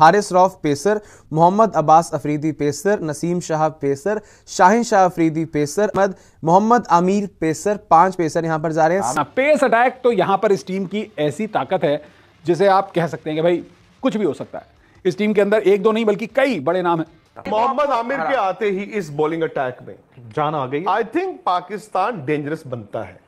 Haris Rauf pacer Mohammad Abbas Afridi pacer Naseem Shah pacer Shaheen Shah Afridi pacer Ahmed Mohammad Amir pacer पांच pacer यहाँ पर जा रहे हैं हाँ, पेस अटैक तो यहाँ पर इस टीम की ऐसी ताकत है जिसे आप कह सकते हैं कि भाई कुछ भी हो सकता है इस टीम के अंदर एक दो नहीं बल्कि कई बड़े नाम हैं मोहम्मद आमिर के आते ही इस बॉलिंग अटैक में जान आ गई आई थिंक पाकिस्तान डेंजरस बनता है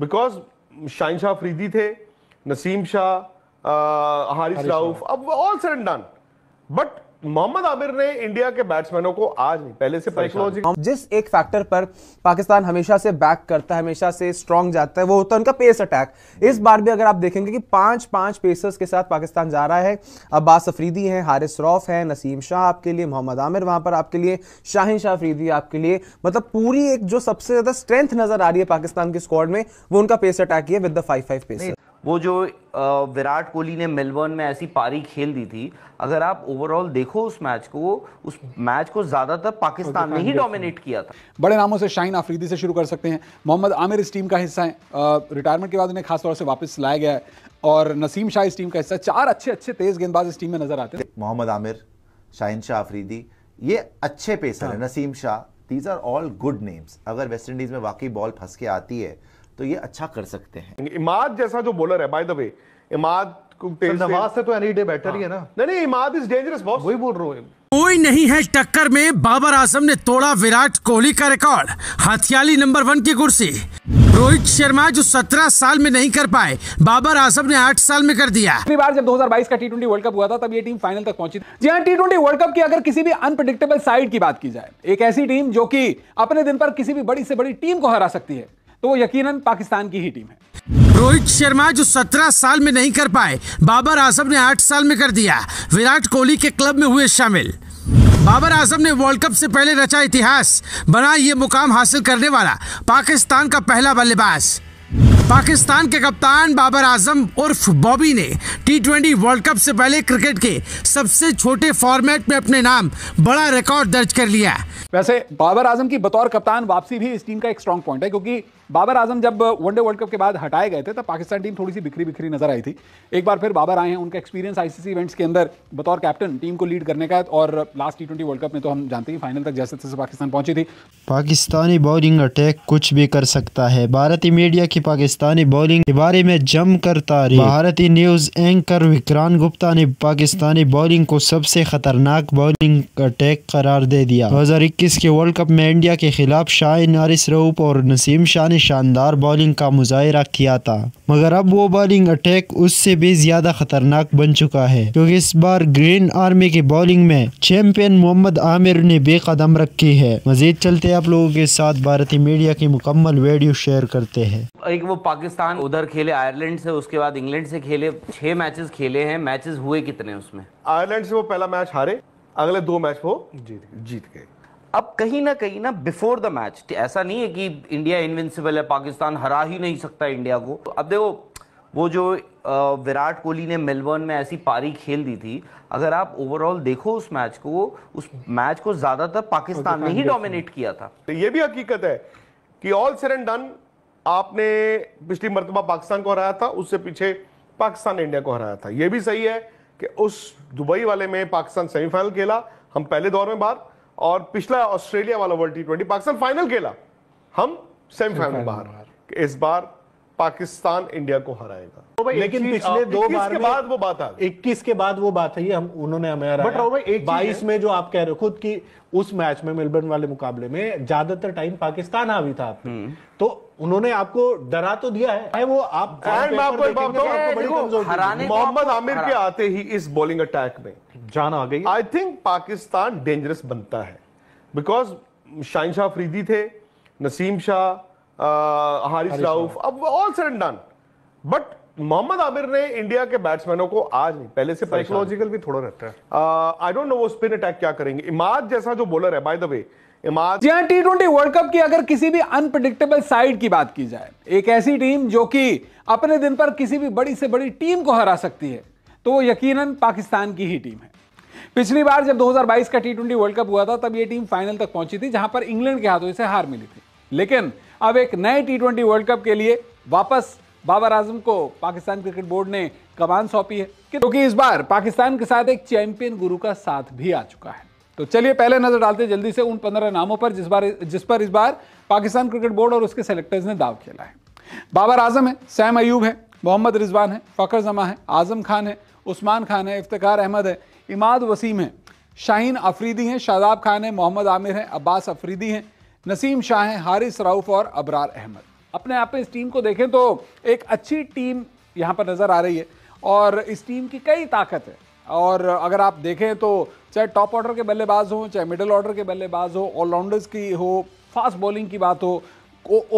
बिकॉज शाहिन शाह अफरीदी थे नसीम शाह हारिस राउफ अब all said done but Mohammad Amir ने इंडिया के बैट्समैनों को आज नहीं पहले से जिस एक फैक्टर पर पाकिस्तान हमेशा से बैक करता है हमेशा से स्ट्रॉन्ग जाता है वो होता है उनका पेस अटैक इस बार भी अगर आप देखेंगे कि पांच पांच पेसर्स के साथ पाकिस्तान जा रहा है अब्बास अफरीदी हैं हारिस रॉफ हैं नसीम शाह आपके लिए मोहम्मद आमिर वहां पर आपके लिए शाहिन शाह अफरीदी आपके लिए मतलब पूरी एक जो सबसे ज्यादा स्ट्रेंथ नजर आ रही है पाकिस्तान के स्क्वाड में वो उनका पेस अटैक ही है with the five five pacer वो जो विराट कोहली ने मेलबर्न में ऐसी पारी खेल दी थी अगर आप ओवरऑल देखो उस मैच को उस मैच को ज़्यादातर पाकिस्तान ने ही डोमिनेट किया था बड़े नामों से शाइन आफरीदी से शुरू कर सकते हैं मोहम्मद आमिर इस टीम का हिस्सा है रिटायरमेंट के बाद उन्हें खासतौर से वापस लाया गया है और नसीम शाह इस टीम का हिस्सा चार अच्छे अच्छे तेज़ गेंदबाज इस टीम में नजर आते हैं मोहम्मद आमिर शाहिन शाह आफरीदी ये अच्छे पेसर है हाँ। Naseem Shah these are all good names अगर वेस्ट इंडीज़ में वाकई बॉल फंस के आती है तो ये अच्छा कर सकते हैं इमाद जैसा जो बॉलर है बाय द वे इमाद से तो एनी डे बेटर ही हाँ। है ना नहीं नहीं इमाद इज डेंजरस बॉस वही बोल रहा हूँ कोई नहीं है टक्कर में बाबर आजम ने तोड़ा विराट कोहली का रिकॉर्ड हथियाली नंबर वन की कुर्सी रोहित शर्मा जो 17 साल में नहीं कर पाए बाबर आजम ने 8 साल में कर दिया पिछली बार जब 2022 का टी वर्ल्ड कप हुआ था तब ये टीम फाइनल तक पहुंची जी हाँ टी वर्ल्ड कप की अगर किसी भी अनप्रडिक्टेबल साइड की बात की जाए एक ऐसी टीम जो की अपने दिन पर किसी भी बड़ी से बड़ी टीम को हरा सकती है तो वो यकीनन पाकिस्तान की ही टीम है रोहित शर्मा जो 17 साल में नहीं कर पाए बाबर आजम ने 8 साल में कर दिया विराट कोहली के क्लब में हुए शामिल बाबर आजम ने वर्ल्ड कप से पहले रचा इतिहास बना ये मुकाम हासिल करने वाला पाकिस्तान का पहला बल्लेबाज पाकिस्तान के कप्तान बाबर आजम उर्फ बॉबी ने टी ट्वेंटी वर्ल्ड कप से पहले क्रिकेट के सबसे छोटे फॉर्मेट में अपने नाम बड़ा रिकॉर्ड दर्ज कर लिया वैसे बाबर आजम की बतौर कप्तान वापसी भी इस टीम का एक स्ट्रॉन्ग पॉइंट है क्योंकि बाबर आजम जब वनडे वर्ल्ड कप के बाद हटाए गए थे तो पाकिस्तान टीम थोड़ी सी बिखरी बिखरी नजर आई थी एक बार फिर बाबर आए हैं उनका एक्सपीरियंस आईसीसी इवेंट्स के अंदर बतौर कैप्टन टीम को लीड करने का और last T twenty world cup में तो हम जानते हैं फाइनल तक जैसे तैसे पाकिस्तान पहुंची थी पाकिस्तानी बॉलिंग अटैक कुछ भी कर सकता है भारतीय मीडिया की पाकिस्तानी बॉलिंग के बारे में जम कर तारी भारतीय न्यूज एंकर विक्रांत गुप्ता ने पाकिस्तानी बॉलिंग को सबसे खतरनाक बॉलिंग अटैक करार दे दिया दो के वर्ल्ड कप में इंडिया के खिलाफ शाहिन आरिस रऊफ और नसीम शाह शानदार बॉलिंग का मुजाहरा किया था मगर अब वो बॉलिंग अटैक उससे भी ज्यादा खतरनाक बन चुका है क्योंकि इस बार ग्रीन आर्मी की बॉलिंग में चैंपियन मोहम्मद आमिर ने बेकदम रखी है मजीद चलते आप लोगों के साथ भारतीय मीडिया की मुकम्मल वीडियो शेयर करते हैं एक वो पाकिस्तान उधर खेले आयरलैंड से उसके बाद इंग्लैंड से खेले छह मैचेस खेले हैं मैचेस हुए कितने उसमें आयरलैंड से वो पहला मैच हारे अगले दो मैच वो जीत जीत गए अब कहीं ना कहीं ना बिफोर द मैच ऐसा नहीं है कि इंडिया इनविंसिबल है पाकिस्तान हरा ही नहीं सकता इंडिया को अब देखो वो जो विराट कोहली ने मेलबर्न में ऐसी पारी खेल दी थी अगर आप ओवरऑल देखो उस मैच को उस मैच को ज्यादातर पाकिस्तान ने ही डोमिनेट किया था तो ये भी हकीकत है कि ऑल सर एंड डन आपने पिछली मरतबा पाकिस्तान को हराया था उससे पीछे पाकिस्तान ने इंडिया को हराया था यह भी सही है कि उस दुबई वाले में पाकिस्तान सेमीफाइनल खेला हम पहले दौर में बाहर और पिछला ऑस्ट्रेलिया वाला world T twenty Pakistan final खेला हम सेमीफाइनल बाहर इस बार पाकिस्तान इंडिया को हराएगा तो भाई लेकिन पिछले दो बार के बाद वो बात आ इक्कीस के बाद वो बात है हम उन्होंने हमें हराया भाई बाईस में जो आप कह रहे हो खुद की उस मैच में मेलबर्न वाले मुकाबले में ज्यादातर टाइम पाकिस्तान हावी था हम्म। तो उन्होंने आपको डरा तो दिया है वो तो आप मोहम्मद आमिर के आते ही इस बॉलिंग अटैक में जान आ गई आई थिंक पाकिस्तान डेंजरस बनता है बिकॉज शाहिन शाह फरीदी थे नसीम शाह हारिस राउफ अब all said done but Mohammad Amir ने इंडिया के बैट्समैनों को आज नहीं पहले से साइकोलॉजिकल भी थोड़ा रहता है आई डोंट नो वो स्पिन अटैक क्या करेंगे इमाद जैसा जो बॉलर है by the way T twenty world cup की अगर किसी भी अनप्रडिक्टेबल साइड की बात की जाए एक ऐसी टीम जो कि अपने दिन पर किसी भी बड़ी से बड़ी टीम को हरा सकती है तो वो यकीनन पाकिस्तान की ही टीम है पिछली बार जब 2022 का टी ट्वेंटी वर्ल्ड कप हुआ था तब ये टीम फाइनल तक पहुंची थी जहां पर इंग्लैंड के हाथों इसे हार मिली थी लेकिन अब एक नए टी ट्वेंटी वर्ल्ड कप के लिए वापस बाबर आजम को पाकिस्तान क्रिकेट बोर्ड ने कमान सौंपी है क्योंकि तो इस बार पाकिस्तान के साथ एक चैंपियन गुरु का साथ भी आ चुका है तो चलिए पहले नजर डालते जल्दी से उन पंद्रह नामों पर जिस बार जिस पर इस बार पाकिस्तान क्रिकेट बोर्ड और उसके सेलेक्टर्स ने दाव खेला है बाबर आजम है सैम अयूब है मोहम्मद रिजवान है फ़खर जमा है आजम खान है उस्मान खान है इफ्तार अहमद है इमाद वसीम हैं शाहीन अफरीदी हैं शादाब खान हैं मोहम्मद आमिर हैं अब्बास अफरीदी हैं नसीम शाह हैं हारिस राउफ और अबरार अहमद अपने आप में इस टीम को देखें तो एक अच्छी टीम यहाँ पर नज़र आ रही है और इस टीम की कई ताकत है और अगर आप देखें तो चाहे टॉप ऑर्डर के बल्लेबाज हों चाहे मिडल ऑर्डर के बल्लेबाज हो ऑलराउंडर्स की हो फास्ट बॉलिंग की बात हो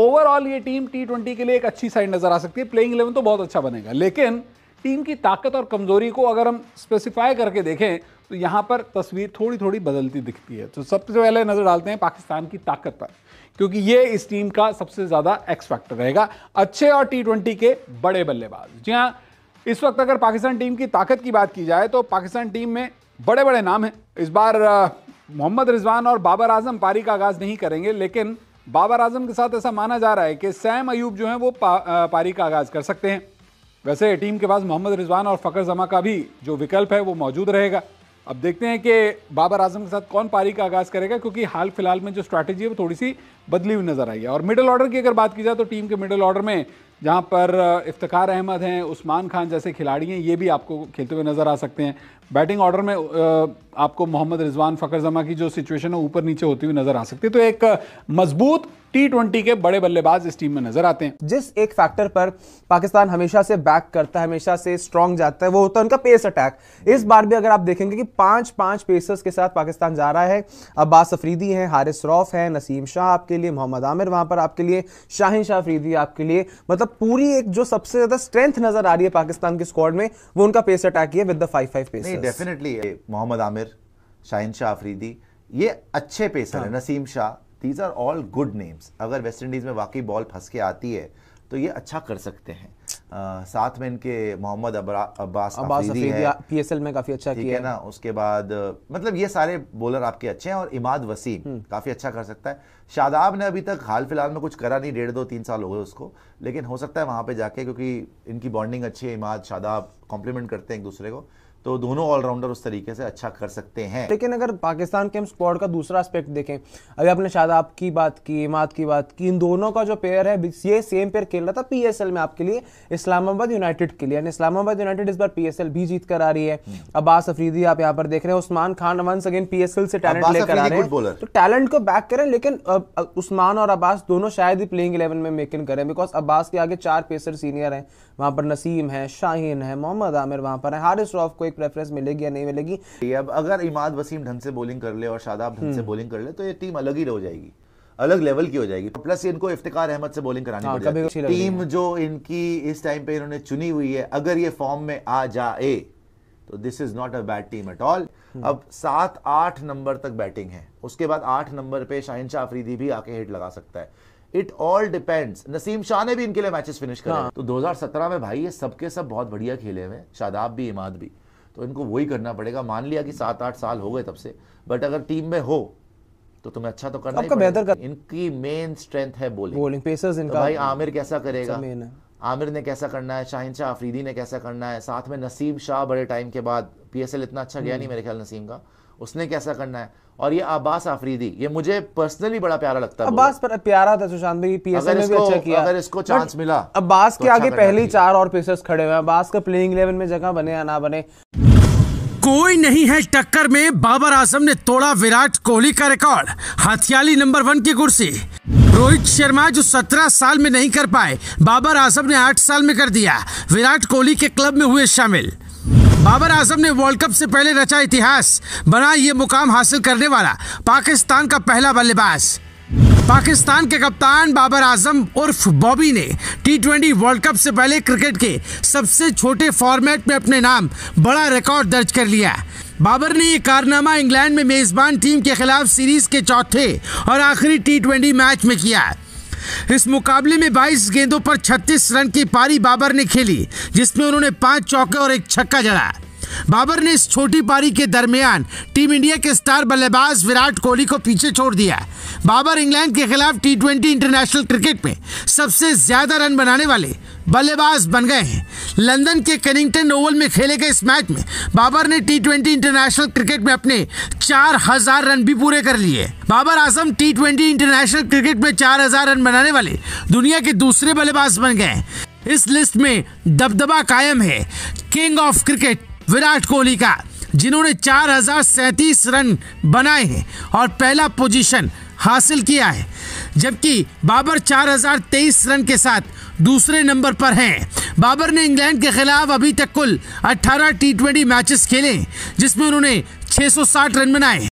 ओवरऑल ये टीम टी ट्वेंटी के लिए एक अच्छी साइड नज़र आ सकती है प्लेइंग इलेवन तो बहुत अच्छा बनेगा लेकिन टीम की ताकत और कमज़ोरी को अगर हम स्पेसिफाई करके देखें तो यहाँ पर तस्वीर थोड़ी थोड़ी बदलती दिखती है तो सबसे पहले नज़र डालते हैं पाकिस्तान की ताकत पर क्योंकि ये इस टीम का सबसे ज़्यादा एक्स फैक्टर रहेगा अच्छे और टी ट्वेंटी के बड़े बल्लेबाज जी हाँ इस वक्त अगर पाकिस्तान टीम की ताकत की बात की जाए तो पाकिस्तान टीम में बड़े बड़े नाम हैं इस बार मोहम्मद रिजवान और बाबर आजम पारी का आगाज़ नहीं करेंगे लेकिन बाबर आजम के साथ ऐसा माना जा रहा है कि सैम अयूब जो हैं वो पा, पारी का आगाज़ कर सकते हैं वैसे टीम के पास मोहम्मद रिजवान और फ़कर जमा का भी जो विकल्प है वो मौजूद रहेगा अब देखते हैं कि बाबर आजम के साथ कौन पारी का आगाज़ करेगा क्योंकि हाल फिलहाल में जो स्ट्रैटेजी है वो थोड़ी सी बदली हुई नज़र आई है और मिडिल ऑर्डर की अगर बात की जाए तो टीम के मिडिल ऑर्डर में जहाँ पर इफ्तार अहमद हैं उस्मान खान जैसे खिलाड़ी हैं ये भी आपको खेलते हुए नज़र आ सकते हैं बैटिंग ऑर्डर में आपको मोहम्मद रिजवान फ़खर जमा की जो सिचुएशन है ऊपर नीचे होती हुई नज़र आ सकती है तो एक मजबूत टी ट्वेंटी के बड़े बल्लेबाज इस टीम में नजर आते हैं जिस एक फैक्टर पर पाकिस्तान हमेशा से बैक करता है हमेशा से स्ट्रॉन्ग जाता है वो होता है उनका पेस अटैक इस बार भी अगर आप देखेंगे कि पांच पांच पेसर्स के साथ पाकिस्तान जा रहा है अब्बास अफरीदी हैं हारिस रॉफ हैं नसीम शाह आपके लिए मोहम्मद आमिर वहां पर आपके लिए शाहिन शाह अफरीदी आपके लिए मतलब पूरी एक जो सबसे ज्यादा स्ट्रेंथ नजर आ रही है पाकिस्तान के स्क्वाड में वो उनका पेस अटैक है with the five five pace definitely Mohammad Amir Shaheen Shah Afridi ये अच्छे पेसर हाँ. है Naseem Shah these are all good names अगर वेस्ट इंडीज में वाकई बॉल फंस के आती है तो ये अच्छा कर सकते हैं साथ में इनके मोहम्मद अब्बास पीएसएल में काफी अच्छा किया है ना उसके बाद मतलब ये सारे बॉलर आपके अच्छे हैं और इमाद वसीम हम्म। काफी अच्छा कर सकता है शादाब ने अभी तक हाल फिलहाल में कुछ करा नहीं डेढ़ दो तीन साल हो गए उसको लेकिन हो सकता है वहां पे जाके क्योंकि इनकी बॉन्डिंग अच्छी है इमाद शादाब कॉम्प्लीमेंट करते हैं एक दूसरे को तो दोनों ऑलराउंडर उस तरीके से अच्छा कर सकते हैं लेकिन अगर पाकिस्तान के हम स्क्वाड का दूसरा एस्पेक्ट देखें अभी आपने शायद आपकी बात की इमाद की बात की इन दोनों का जो पेयर है ये सेम पेयर खेल रहा था पी में आपके लिए इस्लामाबाद यूनाइटेड के लिए यानी इस्लामाबाद यूनाइटेड इस बार पी भी जीत कर आ रही है हम्म। अब्बास अफरीदी आप यहाँ पर देख रहे हैं Usman Khan once again P से टैलेंट लेकर आ रहे हैं तो टैलेंट को बैक करें लेकिन उस्मान और अब्बास दोनों शायद ही प्लेइंग इलेवन में मेक इन करें बिकॉज अब्बास के आगे चार पेसर सीनियर हैं वहाँ पर नसीम है शाहीन है मोहम्मद आमिर वहाँ पर है हारिस रॉफ को एक प्रेफरेंस मिलेगी या नहीं मिलेगी अब अगर इमाद वसीम ढंग से बॉलिंग कर ले और शादाब ढंग से बॉलिंग हम्म। कर ले तो ये टीम अलग ही हो जाएगी अलग लेवल की हो जाएगी प्लस तो इनको इफ्तार अहमद से बॉलिंग करानी हाँ, पड़ेगी टीम जो इनकी इस टाइम पे इन्होंने चुनी हुई है अगर ये फॉर्म में आ जाए तो this is not a bad team at all अब सात आठ नंबर तक बैटिंग है उसके बाद आठ नंबर पे शाहिन शाह अफरीदी भी आके हिट लगा सकता है it all depends Naseem Shah ने भी इनके लिए मैचेस फिनिश करा तो 2017 में भाई ये सबके सब बहुत बढ़िया खेले हुए शादाब भी इमाद भी तो इनको वही करना पड़ेगा मान लिया कि सात आठ साल हो गए तब से बट अगर टीम में हो तो तुम्हें अच्छा तो करना आपका बेहतर कर... इनकी मेन स्ट्रेंथ है बोलिंग बोलिंग पेसर्स इनका तो भाई आमिर कैसा करेगा आमिर ने कैसा करना है शाहिन शाह अफरीदी ने कैसा करना है साथ में नसीम शाह बड़े टाइम के बाद पीएसएल इतना अच्छा गया हम्म। नहीं मेरे ख्याल नसीम का उसने कैसा करना है और ये अब्बास आफरीदी ये मुझे पर्सनली बड़ा प्यारा लगता है अब्बास पर प्यारा था सुशांत भाई पीएसएल में भी अच्छा किया अगर इसको चांस मिला अब्बास तो के अच्छा आगे पहले चार और पेसर्स खड़े हुए हैं अब्बास का प्लेइंग इलेवन में जगह बने या ना बने कोई नहीं है टक्कर में बाबर आजम ने तोड़ा विराट कोहली का रिकॉर्ड हथियाली नंबर वन की कुर्सी रोहित शर्मा जो 17 साल में नहीं कर पाए बाबर आजम ने 8 साल में कर दिया विराट कोहली के क्लब में हुए शामिल बाबर आजम ने वर्ल्ड कप से पहले रचा इतिहास बना ये मुकाम हासिल करने वाला पाकिस्तान का पहला बल्लेबाज पाकिस्तान के कप्तान बाबर आजम उर्फ बॉबी ने टी ट्वेंटी वर्ल्ड कप से पहले क्रिकेट के सबसे छोटे फॉर्मेट में अपने नाम बड़ा रिकॉर्ड दर्ज कर लिया बाबर ने यह कारनामा इंग्लैंड में मेजबान टीम के खिलाफ सीरीज के चौथे और आखिरी टी ट्वेंटी मैच में किया इस मुकाबले में 22 गेंदों पर 36 रन की पारी बाबर ने खेली जिसमें उन्होंने पांच चौके और एक छक्का जड़ा बाबर ने इस छोटी पारी के दरमियान टीम इंडिया के स्टार बल्लेबाज विराट कोहली को पीछे छोड़ दिया बाबर इंग्लैंड के खिलाफ टी इंटरनेशनल क्रिकेट में सबसे ज्यादा रन बनाने वाले बल्लेबाज बन गए हैं लंदन के कनिंगटन ओवल में खेले गए इस मैच में बाबर ने टी ट्वेंटी इंटरनेशनल क्रिकेट में अपने चार हजार रन भी पूरे कर लिए Babar Azam T twenty international cricket में चार हजार रन बनाने वाले दुनिया के दूसरे बल्लेबाज बन गए इस लिस्ट में दबदबा कायम है king of cricket Virat Kohli का जिन्होंने चार रन बनाए हैं और पहला पोजीशन हासिल किया है जबकि बाबर चार रन के साथ दूसरे नंबर पर हैं बाबर ने इंग्लैंड के खिलाफ अभी तक कुल 18 टी ट्वेंटी मैचेस खेले जिसमें उन्होंने 660 रन बनाए